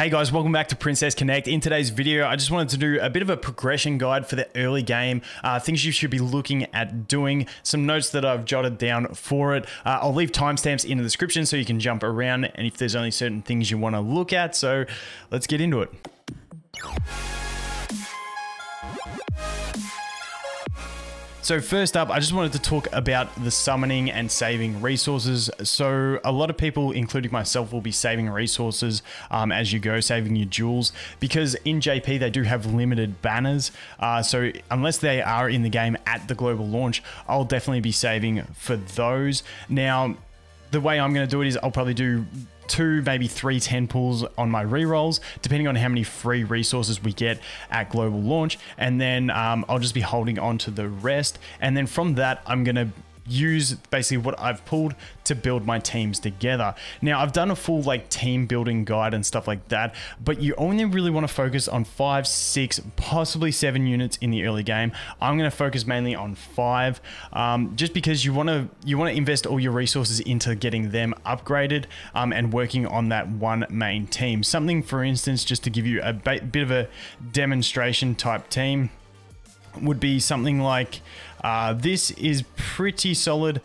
Hey guys, welcome back to Princess Connect. In today's video, I just wanted to do a bit of a progression guide for the early game, uh, things you should be looking at doing, some notes that I've jotted down for it. Uh, I'll leave timestamps in the description so you can jump around and if there's only certain things you want to look at. So let's get into it. So first up, I just wanted to talk about the summoning and saving resources. So a lot of people, including myself, will be saving resources um, as you go, saving your jewels, because in JP they do have limited banners. Uh, so unless they are in the game at the global launch, I'll definitely be saving for those. Now, the way I'm going to do it is I'll probably do two, maybe three 10 pulls on my rerolls, depending on how many free resources we get at global launch. And then um, I'll just be holding on to the rest. And then from that, I'm going to use basically what I've pulled to build my teams together. Now I've done a full like team building guide and stuff like that, but you only really want to focus on five, six, possibly seven units in the early game. I'm going to focus mainly on five, um, just because you want to you want to invest all your resources into getting them upgraded um, and working on that one main team. Something, for instance, just to give you a bit of a demonstration type team would be something like uh, this is pretty solid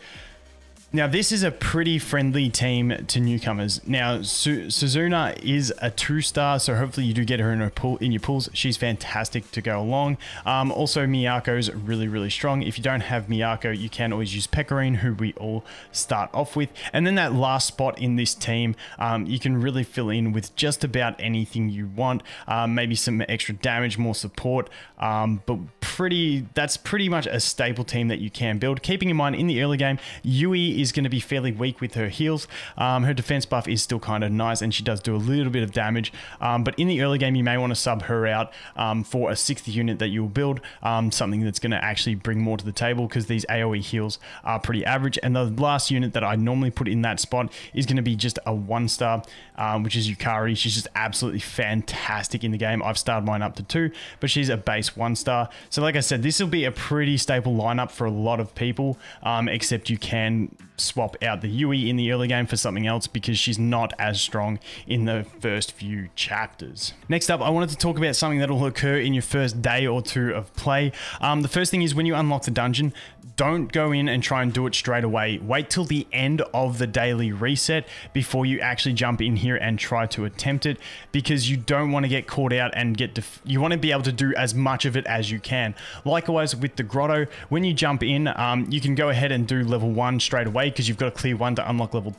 now, this is a pretty friendly team to newcomers. Now, Su- Suzuna is a two star, so hopefully you do get her in, pool, in your pools. She's fantastic to go along. Um, also, Miyako's really, really strong. If you don't have Miyako, you can always use Pecorine, who we all start off with. And then that last spot in this team, um, you can really fill in with just about anything you want. Um, maybe some extra damage, more support, um, but pretty. That's pretty much a staple team that you can build. Keeping in mind, in the early game, Yui is is going to be fairly weak with her heals. Um, her defense buff is still kind of nice and she does do a little bit of damage. Um, but in the early game, you may want to sub her out um, for a sixth unit that you'll build, um, something that's going to actually bring more to the table because these AoE heals are pretty average. And the last unit that I normally put in that spot is going to be just a one star, um, which is Yukari. She's just absolutely fantastic in the game. I've starred mine up to two, but she's a base one star. So like I said, this will be a pretty staple lineup for a lot of people, um, except you can swap out the Yui in the early game for something else because she's not as strong in the first few chapters. Next up, I wanted to talk about something that'll occur in your first day or two of play. Um, the first thing is when you unlock the dungeon, don't go in and try and do it straight away. Wait till the end of the daily reset before you actually jump in here and try to attempt it because you don't want to get caught out and get you want to be able to do as much of it as you can. Likewise with the grotto, when you jump in, um, you can go ahead and do level one straight away because you've got to clear one to unlock level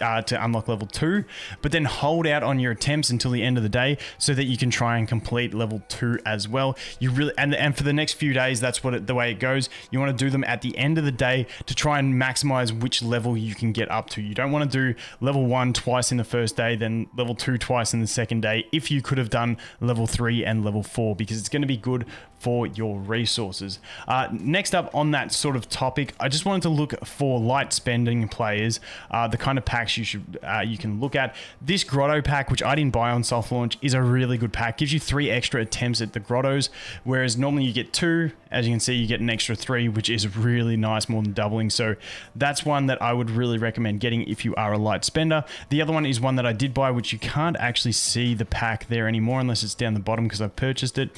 uh, to unlock level two, but then hold out on your attempts until the end of the day so that you can try and complete level two as well. You really and and for the next few days, that's what it, the way it goes. You want to do them at the end of the day to try and maximize which level you can get up to. You don't want to do level one twice in the first day, then level two twice in the second day. If you could have done level three and level four, because it's going to be good for your resources. Uh, next up on that sort of topic, I just wanted to look for light spending players, uh, the kind of pack packs you should uh, you can look at. This Grotto pack, which I didn't buy on soft launch, is a really good pack. Gives you three extra attempts at the Grottos, whereas normally you get two. As you can see, you get an extra three, which is really nice, more than doubling. So that's one that I would really recommend getting if you are a light spender. The other one is one that I did buy, which you can't actually see the pack there anymore unless it's down the bottom because I've purchased it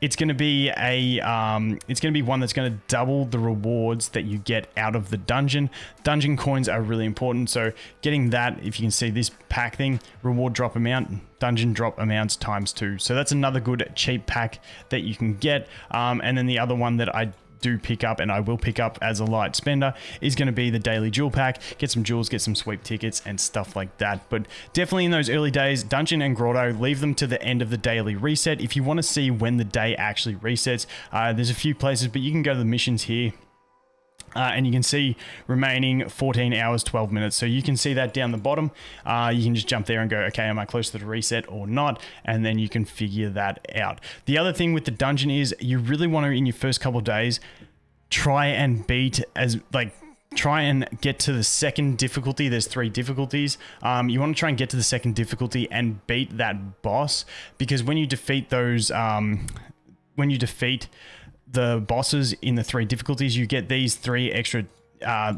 it's going to be a um, it's going to be one that's going to double the rewards that you get out of the dungeon. Dungeon coins are really important, so getting that if you can see this pack thing, reward drop amount, dungeon drop amounts times two. So that's another good cheap pack that you can get. Um, and then the other one that I do pick up and I will pick up as a light spender is going to be the daily jewel pack. Get some jewels, get some sweep tickets and stuff like that. But definitely in those early days, Dungeon and Grotto, leave them to the end of the daily reset. If you want to see when the day actually resets, uh, there's a few places, but you can go to the missions here uh, and you can see remaining 14 hours 12 minutes so you can see that down the bottom uh, you can just jump there and go okay am i close to the reset or not and then you can figure that out the other thing with the dungeon is you really want to in your first couple days try and beat as like try and get to the second difficulty. There's three difficulties. Um, you want to try and get to the second difficulty and beat that boss because when you defeat those, um, when you defeat the bosses in the three difficulties, you get these three extra uh,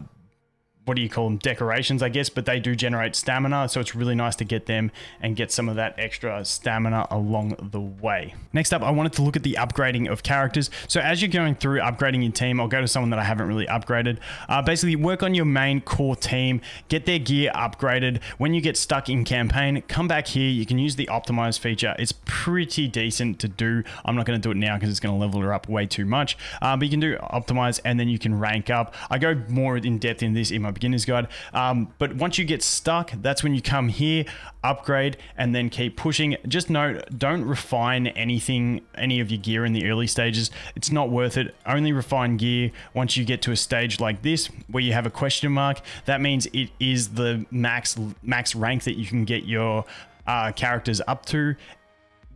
what do you call them decorations i guess but they do generate stamina so it's really nice to get them and get some of that extra stamina along the way next up i wanted to look at the upgrading of characters so as you're going through upgrading your team i'll go to someone that i haven't really upgraded uh, basically work on your main core team get their gear upgraded when you get stuck in campaign come back here you can use the optimize feature it's pretty decent to do i'm not going to do it now because it's going to level her up way too much uh, but you can do optimize and then you can rank up i go more in depth in this in my beginner's guide. Um, but once you get stuck, that's when you come here, upgrade, and then keep pushing. Just note, don't refine anything, any of your gear in the early stages. It's not worth it. Only refine gear once you get to a stage like this where you have a question mark. That means it is the max max rank that you can get your uh, characters up to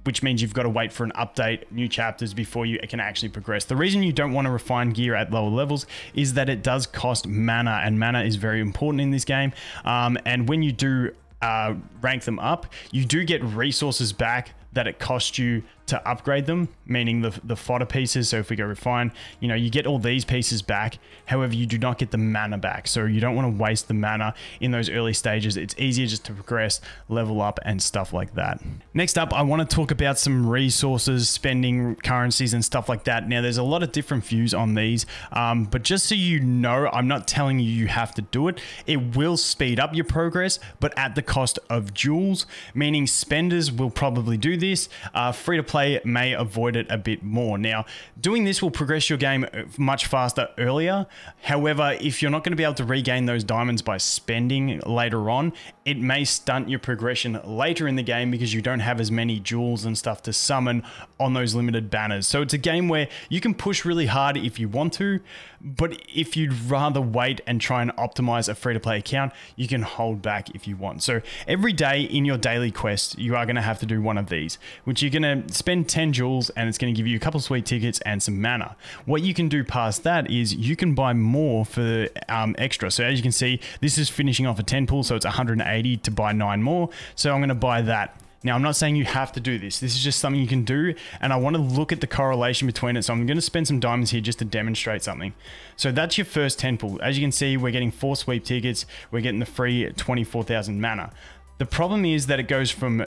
which means you've got to wait for an update, new chapters before you can actually progress. The reason you don't want to refine gear at lower levels is that it does cost mana, and mana is very important in this game. Um, and when you do uh, rank them up, you do get resources back that it cost you to upgrade them, meaning the, the fodder pieces. So if we go refine, you know, you get all these pieces back. However, you do not get the mana back. So you don't want to waste the mana in those early stages. It's easier just to progress, level up and stuff like that. Next up, I want to talk about some resources, spending currencies and stuff like that. Now, there's a lot of different views on these, um, but just so you know, I'm not telling you you have to do it. It will speed up your progress, but at the cost of jewels, meaning spenders will probably do this. Uh, free to play play may avoid it a bit more. Now, doing this will progress your game uh, much faster earlier. However, if you're not going to be able to regain those diamonds by spending later on, it may stunt your progression later in the game because you don't have as many jewels and stuff to summon on those limited banners. So it's a game where you can push really hard if you want to, but if you'd rather wait and try and optimize a free to play account, you can hold back if you want. So every day in your daily quest, you are going to have to do one of these, which you're going to spend 10 jewels and it's going to give you a couple sweet tickets and some mana. What you can do past that is you can buy more for um, extra. So as you can see, this is finishing off a 10 pool, so it's 180 to buy nine more. So I'm going to buy that. Now, I'm not saying you have to do this. This is just something you can do, and I want to look at the correlation between it. So I'm going to spend some diamonds here just to demonstrate something. So that's your first 10 pool. As you can see, we're getting four sweep tickets. We're getting the free 24,000 mana. The problem is that it goes from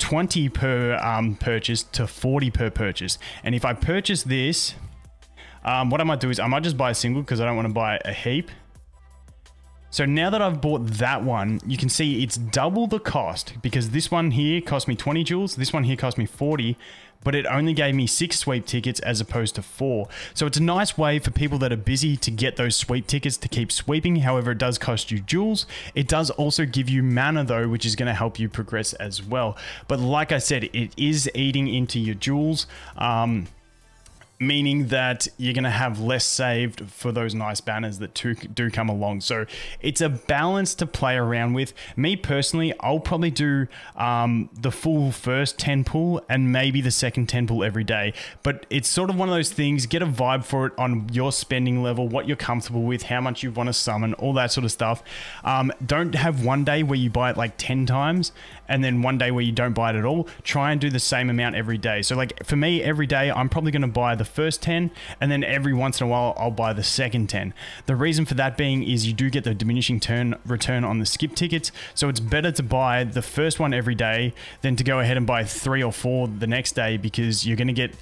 20 per um, purchase to 40 per purchase. And if I purchase this, um, what I might do is I might just buy a single because I don't want to buy a heap. So now that I've bought that one, you can see it's double the cost because this one here cost me 20 jewels. this one here cost me 40, but it only gave me six sweep tickets as opposed to four. So it's a nice way for people that are busy to get those sweep tickets to keep sweeping. However, it does cost you jewels. It does also give you mana though, which is going to help you progress as well. But like I said, it is eating into your jewels. Um, meaning that you're going to have less saved for those nice banners that do come along. So it's a balance to play around with. Me personally, I'll probably do um, the full first 10 pull and maybe the second 10 pull every day. But it's sort of one of those things, get a vibe for it on your spending level, what you're comfortable with, how much you want to summon, all that sort of stuff. Um, don't have one day where you buy it like 10 times and then one day where you don't buy it at all. Try and do the same amount every day. So like for me, every day, I'm probably going to buy the first 10, and then every once in a while, I'll buy the second 10. The reason for that being is you do get the diminishing turn return on the skip tickets, so it's better to buy the first one every day than to go ahead and buy three or four the next day because you're going to get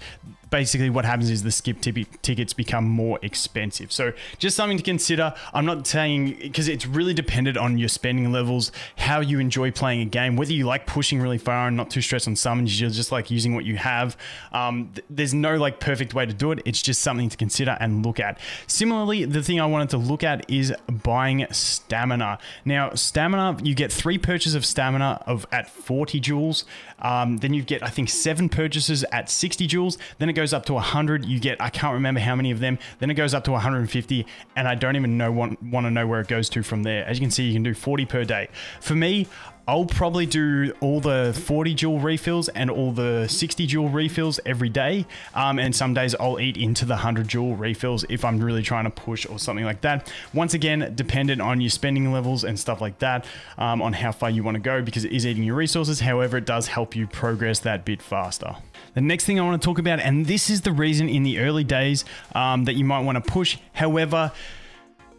basically what happens is the skip tickets become more expensive. So just something to consider. I'm not saying because it's really dependent on your spending levels, how you enjoy playing a game, whether you like pushing really far and not too stressed on summons, you're just like using what you have. Um, th- there's no like perfect way to do it. It's just something to consider and look at. Similarly, the thing I wanted to look at is buying stamina. Now, stamina, you get three purchases of stamina of at 40 joules. Um, then you get, I think, seven purchases at 60 joules. Then it goes up to 100. You get, I can't remember how many of them. Then it goes up to 150, and I don't even know want, want to know where it goes to from there. As you can see, you can do 40 per day. For me, I'll probably do all the 40 jewel refills and all the 60 jewel refills every day. Um, and some days I'll eat into the 100 jewel refills if I'm really trying to push or something like that. Once again, dependent on your spending levels and stuff like that, um, on how far you want to go because it is eating your resources. However, it does help you progress that bit faster. The next thing I want to talk about, and this is the reason in the early days um, that you might want to push. However,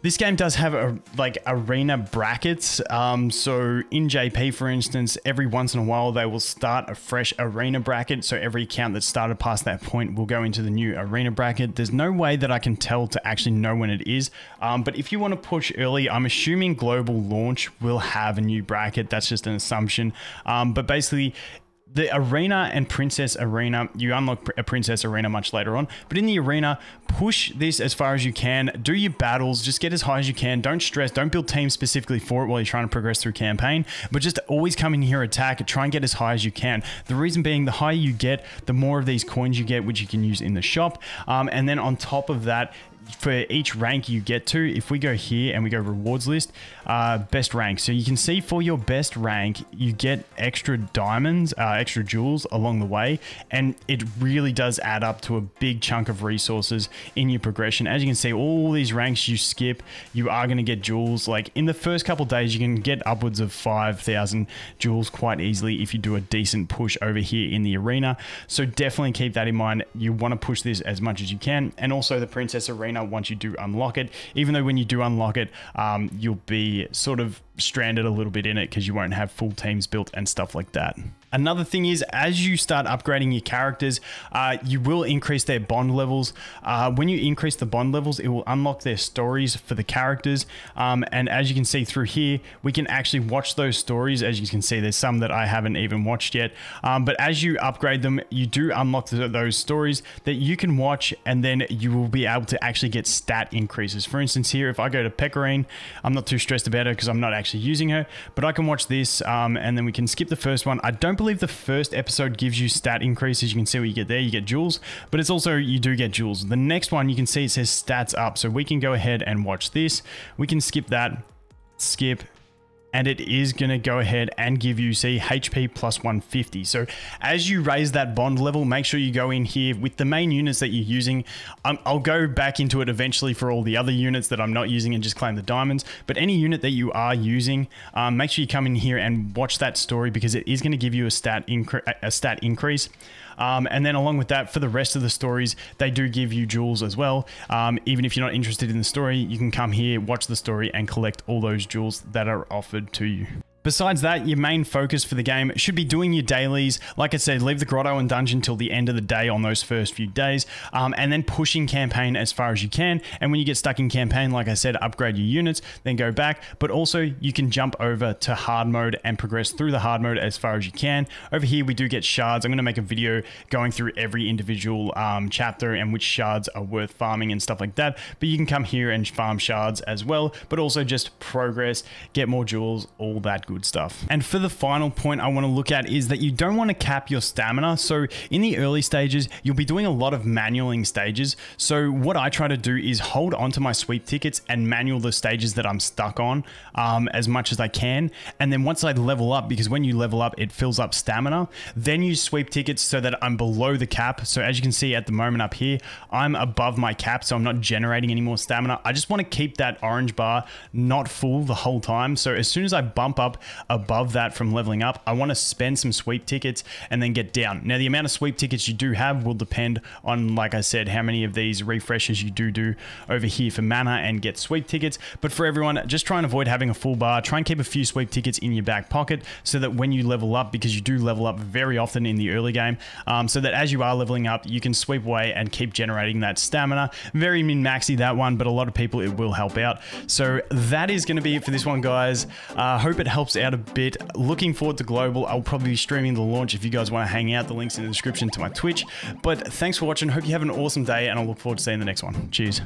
this game does have a, like arena brackets. Um, so in JP, for instance, every once in a while they will start a fresh arena bracket. So every account that started past that point will go into the new arena bracket. There's no way that I can tell to actually know when it is. Um, but if you want to push early, I'm assuming global launch will have a new bracket. That's just an assumption. Um, but basically, the arena and princess arena you unlock a princess arena much later on but in the arena push this as far as you can do your battles just get as high as you can don't stress don't build teams specifically for it while you're trying to progress through campaign but just always come in here attack try and get as high as you can the reason being the higher you get the more of these coins you get which you can use in the shop um, and then on top of that for each rank you get to, if we go here and we go rewards list, uh, best rank. So you can see for your best rank, you get extra diamonds, uh, extra jewels along the way. And it really does add up to a big chunk of resources in your progression. As you can see, all these ranks you skip, you are going to get jewels. Like in the first couple days, you can get upwards of 5,000 jewels quite easily if you do a decent push over here in the arena. So definitely keep that in mind. You want to push this as much as you can. And also the Princess Arena arena once you do unlock it. Even though when you do unlock it, um, you'll be sort of stranded a little bit in it because you won't have full teams built and stuff like that. Another thing is, as you start upgrading your characters, uh, you will increase their bond levels. Uh, when you increase the bond levels, it will unlock their stories for the characters. Um, and as you can see through here, we can actually watch those stories. As you can see, there's some that I haven't even watched yet. Um, but as you upgrade them, you do unlock those stories that you can watch, and then you will be able to actually get stat increases. For instance, here, if I go to Pecorine, I'm not too stressed about her because I'm not actually using her, but I can watch this, um, and then we can skip the first one. I don't believe the first episode gives you stat increases. You can see what you get there. You get jewels, but it's also, you do get jewels. The next one you can see it says stats up. So we can go ahead and watch this. We can skip that, skip, and it is going to go ahead and give you, see, HP plus 150. So as you raise that bond level, make sure you go in here with the main units that you're using. Um, I'll go back into it eventually for all the other units that I'm not using and just claim the diamonds. But any unit that you are using, um, make sure you come in here and watch that story because it is going to give you a stat, a stat increase. Um, and then along with that, for the rest of the stories, they do give you jewels as well. Um, even if you're not interested in the story, you can come here, watch the story and collect all those jewels that are offered delivered to you. Besides that, your main focus for the game should be doing your dailies. Like I said, leave the grotto and dungeon till the end of the day on those first few days, um, and then pushing campaign as far as you can. And when you get stuck in campaign, like I said, upgrade your units, then go back. But also, you can jump over to hard mode and progress through the hard mode as far as you can. Over here, we do get shards. I'm going to make a video going through every individual um, chapter and which shards are worth farming and stuff like that. But you can come here and farm shards as well, but also just progress, get more jewels, all that good stuff. And for the final point I want to look at is that you don't want to cap your stamina. So in the early stages, you'll be doing a lot of manualing stages. So what I try to do is hold onto my sweep tickets and manual the stages that I'm stuck on um, as much as I can. And then once I level up, because when you level up, it fills up stamina, then you sweep tickets so that I'm below the cap. So as you can see at the moment up here, I'm above my cap, so I'm not generating any more stamina. I just want to keep that orange bar not full the whole time. So as soon as I bump up above that from leveling up. I want to spend some sweep tickets and then get down. Now, the amount of sweep tickets you do have will depend on, like I said, how many of these refreshes you do do over here for mana and get sweep tickets. But for everyone, just try and avoid having a full bar. Try and keep a few sweep tickets in your back pocket so that when you level up, because you do level up very often in the early game, um, so that as you are leveling up, you can sweep away and keep generating that stamina. Very min-maxy that one, but a lot of people it will help out. So that is going to be it for this one, guys. Uh, hope it helps helps out a bit. Looking forward to Global. I'll probably be streaming the launch if you guys want to hang out. The link's in the description to my Twitch. But thanks for watching. Hope you have an awesome day and I look forward to seeing the next one. Cheers.